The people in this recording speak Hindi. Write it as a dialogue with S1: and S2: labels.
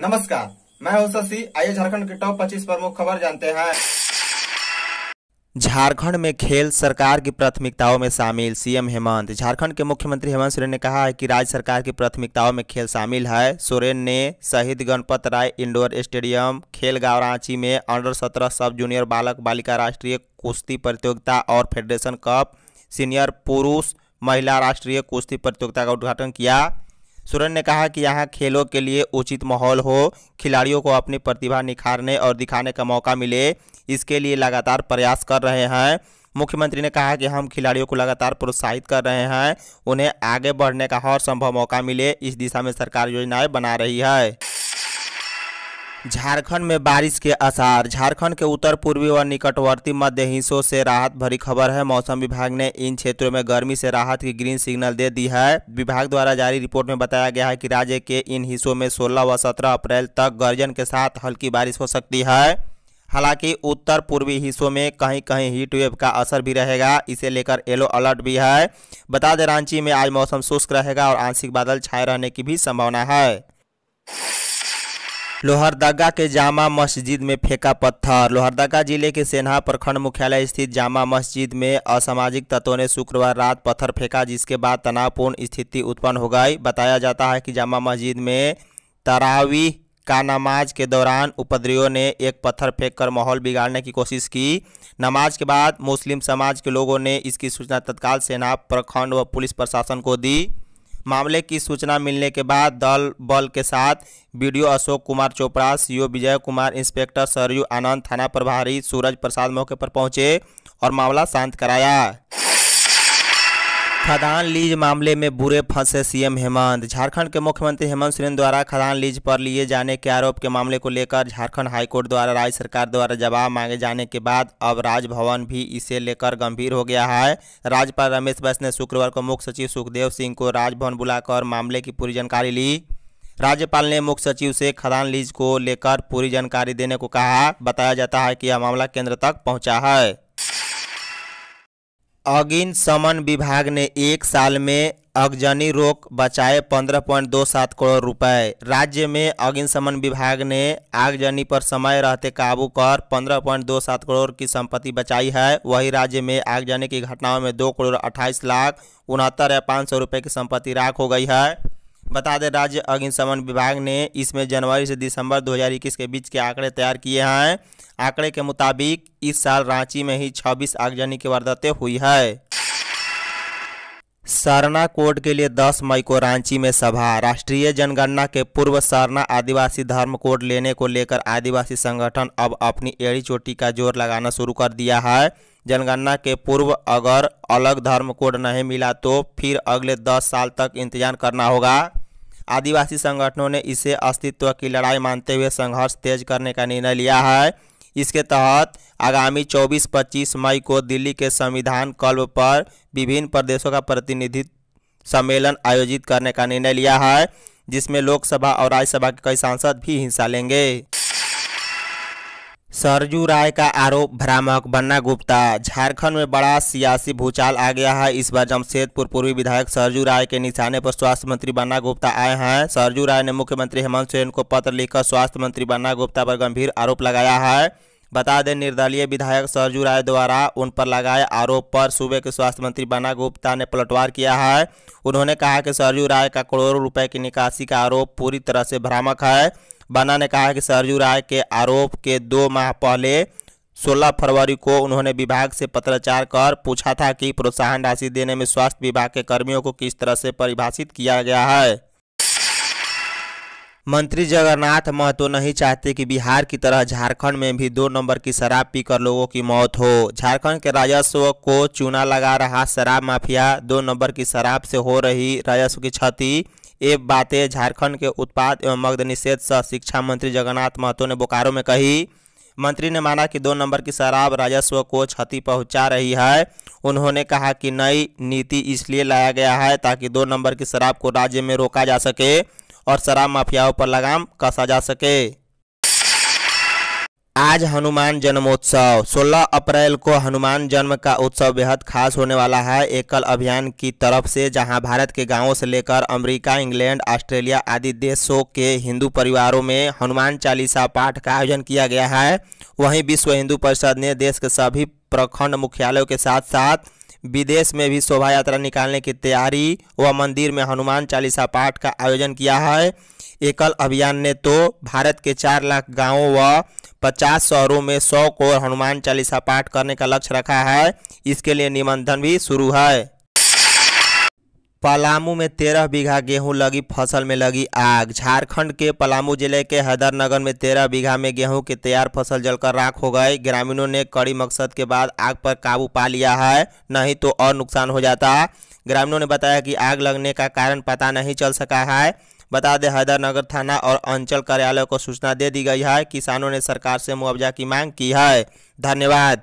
S1: नमस्कार मैं हूं शशि आइए झारखंड के टॉप 25 प्रमुख खबर जानते हैं झारखंड में खेल सरकार की प्राथमिकताओं में शामिल सीएम हेमंत झारखंड के मुख्यमंत्री हेमंत सोरेन ने कहा है कि राज्य सरकार की प्राथमिकताओं में खेल शामिल है सोरेन ने शहीद गणपत राय इंडोर स्टेडियम खेल गांव रांची में अंडर सत्रह सब जूनियर बालक बालिका राष्ट्रीय कुश्ती प्रतियोगिता और फेडरेशन कप सीनियर पुरुष महिला राष्ट्रीय कुश्ती प्रतियोगिता का उद्घाटन किया सुरन ने कहा कि यहाँ खेलों के लिए उचित माहौल हो खिलाड़ियों को अपनी प्रतिभा निखारने और दिखाने का मौका मिले इसके लिए लगातार प्रयास कर रहे हैं मुख्यमंत्री ने कहा कि हम खिलाड़ियों को लगातार प्रोत्साहित कर रहे हैं उन्हें आगे बढ़ने का हर संभव मौका मिले इस दिशा में सरकार योजनाएं बना रही है झारखंड में बारिश के आसार झारखंड के उत्तर पूर्वी और निकटवर्ती मध्य हिस्सों से राहत भरी खबर है मौसम विभाग ने इन क्षेत्रों में गर्मी से राहत की ग्रीन सिग्नल दे दी है विभाग द्वारा जारी रिपोर्ट में बताया गया है कि राज्य के इन हिस्सों में 16 व 17 अप्रैल तक गर्जन के साथ हल्की बारिश हो सकती है हालांकि उत्तर पूर्वी हिस्सों में कहीं कहीं हीट वेव का असर भी रहेगा इसे लेकर येलो अलर्ट भी है बता दें रांची में आज मौसम शुष्क रहेगा और आंशिक बादल छाए रहने की भी संभावना है लोहरदगा के जामा मस्जिद में फेंका पत्थर लोहरदगा जिले के सेना प्रखंड मुख्यालय स्थित जामा मस्जिद में असामाजिक तत्वों ने शुक्रवार रात पत्थर फेंका जिसके बाद तनावपूर्ण स्थिति उत्पन्न हो गई बताया जाता है कि जामा मस्जिद में तरावी का नमाज के दौरान उपद्रवियों ने एक पत्थर फेंककर माहौल बिगाड़ने की कोशिश की नमाज के बाद मुस्लिम समाज के लोगों ने इसकी सूचना तत्काल सेना प्रखंड व पुलिस प्रशासन को दी मामले की सूचना मिलने के बाद दल बल के साथ BDO Ashok Kumar Chopra CO Vijay Kumar inspector Saryu Anand थाना प्रभारी सूरज प्रसाद मौके पर पहुंचे और मामला शांत कराया खदान लीज मामले में बुरे फंसे सीएम हेमंत झारखंड के मुख्यमंत्री हेमंत सोरेन द्वारा खदान लीज पर लिए जाने के आरोप के मामले को लेकर झारखंड हाईकोर्ट द्वारा राज्य सरकार द्वारा जवाब मांगे जाने के बाद अब राजभवन भी इसे लेकर गंभीर हो गया है राज्यपाल रमेश बैस ने शुक्रवार को मुख्य सचिव सुखदेव सिंह को राजभवन बुलाकर मामले की पूरी जानकारी ली राज्यपाल ने मुख्य सचिव से खदान लीज को लेकर पूरी जानकारी देने को कहा बताया जाता है कि यह मामला केंद्र तक पहुँचा है अगिन समन विभाग ने एक साल में अगजनी रोग बचाए पंद्रह पॉइंट दो सात करोड़ रुपए राज्य में अग्निशमन विभाग ने आगजनी पर समय रहते काबू कर पंद्रह पॉइंट दो सात करोड़ की संपत्ति बचाई है वही राज्य में आगजनी की घटनाओं में दो करोड़ अट्ठाईस लाख उनहत्तर या पाँच सौ रुपये की संपत्ति राख हो गई है बता दें राज्य अग्निशमन विभाग ने इसमें जनवरी से दिसंबर 2021 के बीच के आंकड़े तैयार किए हैं आंकड़े के मुताबिक इस साल रांची में ही 26 आगजनी की वारदातें हुई है सरना कोड के लिए 10 मई को रांची में सभा राष्ट्रीय जनगणना के पूर्व सरना आदिवासी धर्म कोड लेने को लेकर आदिवासी संगठन अब अपनी एड़ी चोटी का जोर लगाना शुरू कर दिया है जनगणना के पूर्व अगर अलग धर्म कोड नहीं मिला तो फिर अगले दस साल तक इंतजार करना होगा आदिवासी संगठनों ने इसे अस्तित्व की लड़ाई मानते हुए संघर्ष तेज करने का निर्णय लिया है इसके तहत आगामी 24-25 मई को दिल्ली के संविधान कल्ब पर विभिन्न प्रदेशों का प्रतिनिधि सम्मेलन आयोजित करने का निर्णय लिया है जिसमें लोकसभा और राज्यसभा के कई सांसद भी हिस्सा लेंगे सरजू राय का आरोप भ्रामक बन्ना गुप्ता झारखंड में बड़ा सियासी भूचाल आ गया है इस बार जमशेदपुर पूर्वी विधायक सरजू राय के निशाने पर स्वास्थ्य मंत्री बन्ना गुप्ता आए हैं सरजू राय ने मुख्यमंत्री हेमंत सोरेन को पत्र लिखकर स्वास्थ्य मंत्री बन्ना गुप्ता पर गंभीर आरोप लगाया है बता दें निर्दलीय विधायक सरजू राय द्वारा उन पर लगाए आरोप पर सूबे के स्वास्थ्य मंत्री बन्ना गुप्ता ने पलटवार किया है उन्होंने कहा कि सरजू राय का करोड़ों रुपये की निकासी का आरोप पूरी तरह से भ्रामक है बाना ने कहा है कि सरजू राय के आरोप के दो माह पहले 16 फरवरी को उन्होंने विभाग से पत्राचार कर पूछा था कि प्रोत्साहन राशि देने में स्वास्थ्य विभाग के कर्मियों को किस तरह से परिभाषित किया गया है मंत्री जगन्नाथ महतो नहीं चाहते कि बिहार की तरह झारखंड में भी दो नंबर की शराब पीकर लोगों की मौत हो झारखंड के राजस्व को चूना लगा रहा शराब माफिया दो नंबर की शराब से हो रही राजस्व की क्षति ये बातें झारखंड के उत्पाद एवं मग्ध निषेध सह शिक्षा मंत्री जगन्नाथ महतो ने बोकारो में कही मंत्री ने माना कि दो नंबर की शराब राजस्व को क्षति पहुंचा रही है उन्होंने कहा कि नई नीति इसलिए लाया गया है ताकि दो नंबर की शराब को राज्य में रोका जा सके और शराब माफियाओं पर लगाम कसा जा सके आज हनुमान जन्मोत्सव 16 अप्रैल को हनुमान जन्म का उत्सव बेहद खास होने वाला है एकल अभियान की तरफ से जहां भारत के गांवों से लेकर अमेरिका, इंग्लैंड ऑस्ट्रेलिया आदि देशों के हिंदू परिवारों में हनुमान चालीसा पाठ का आयोजन किया गया है वहीं विश्व हिंदू परिषद ने देश के सभी प्रखंड मुख्यालयों के साथ साथ विदेश में भी शोभा यात्रा निकालने की तैयारी व मंदिर में हनुमान चालीसा पाठ का आयोजन किया है एकल अभियान ने तो भारत के चार लाख गांवों व पचास शहरों में सौ को हनुमान चालीसा पाठ करने का लक्ष्य रखा है इसके लिए निबंधन भी शुरू है पलामू में तेरह बीघा गेहूं लगी फसल में लगी आग झारखंड के पलामू जिले के हैदर नगर में तेरह बीघा में गेहूं की तैयार फसल जलकर राख हो गई ग्रामीणों ने कड़ी मकसद के बाद आग पर काबू पा लिया है नहीं तो और नुकसान हो जाता ग्रामीणों ने बताया कि आग लगने का कारण पता नहीं चल सका है बता दें हैदरनगर थाना और अंचल कार्यालय को सूचना दे दी गई है किसानों ने सरकार से मुआवजा की मांग की है धन्यवाद